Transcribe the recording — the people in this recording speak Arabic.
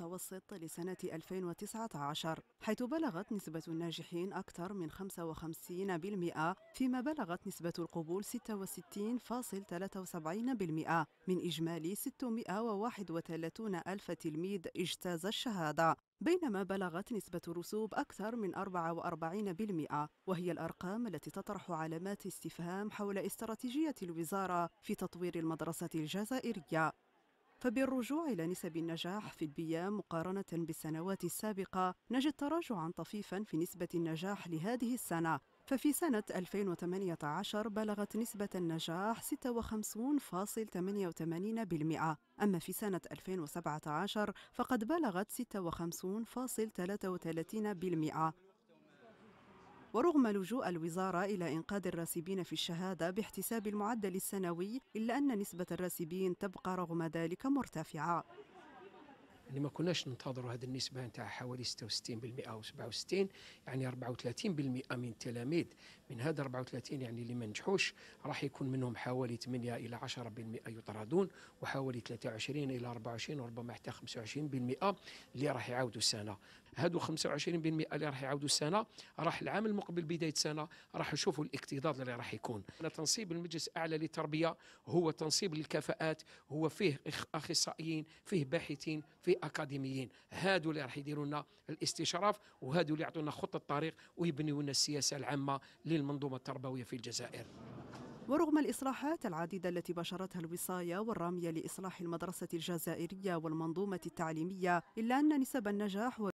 المتوسط لسنة 2019 حيث بلغت نسبة الناجحين أكثر من 55% فيما بلغت نسبة القبول 66.73% من إجمالي 631 ألف تلميذ اجتاز الشهادة بينما بلغت نسبة الرسوب أكثر من 44% وهي الأرقام التي تطرح علامات استفهام حول استراتيجية الوزارة في تطوير المدرسة الجزائرية فبالرجوع إلى نسب النجاح في البيام مقارنة بالسنوات السابقة نجد تراجعا طفيفا في نسبة النجاح لهذه السنة ففي سنة 2018 بلغت نسبة النجاح 56.88%، أما في سنة 2017 فقد بلغت 56.33%، ورغم لجوء الوزارة إلى إنقاذ الراسبين في الشهادة باحتساب المعدل السنوي إلا أن نسبة الراسبين تبقى رغم ذلك مرتفعة يعني ما كناش ننتظروا هذه النسبه نتاع حوالي 66% او 67 يعني 34% من التلاميذ من هذا 34 يعني اللي ما نجحوش راح يكون منهم حوالي 8 الى 10% يطردون وحوالي 23 الى 24 وربما حتى 25% اللي راح يعاودوا السنه هادو 25% اللي راح يعاودوا السنه راح العام المقبل بدايه السنه راح نشوفوا الاكتظاظ اللي راح يكون انا تنصيب المجلس الاعلى للتربيه هو تنصيب للكفاءات هو فيه اخصائيين فيه باحثين فيه اكاديميين هادو اللي راح يديروا لنا الاستشراف وهادو اللي يعطونا خطه الطريق ويبنيوا لنا السياسه العامه للمنظومه التربويه في الجزائر ورغم الإصلاحات العديدة التي بشرتها الوصاية والرامية لإصلاح المدرسة الجزائرية والمنظومة التعليمية إلا أن نسب النجاح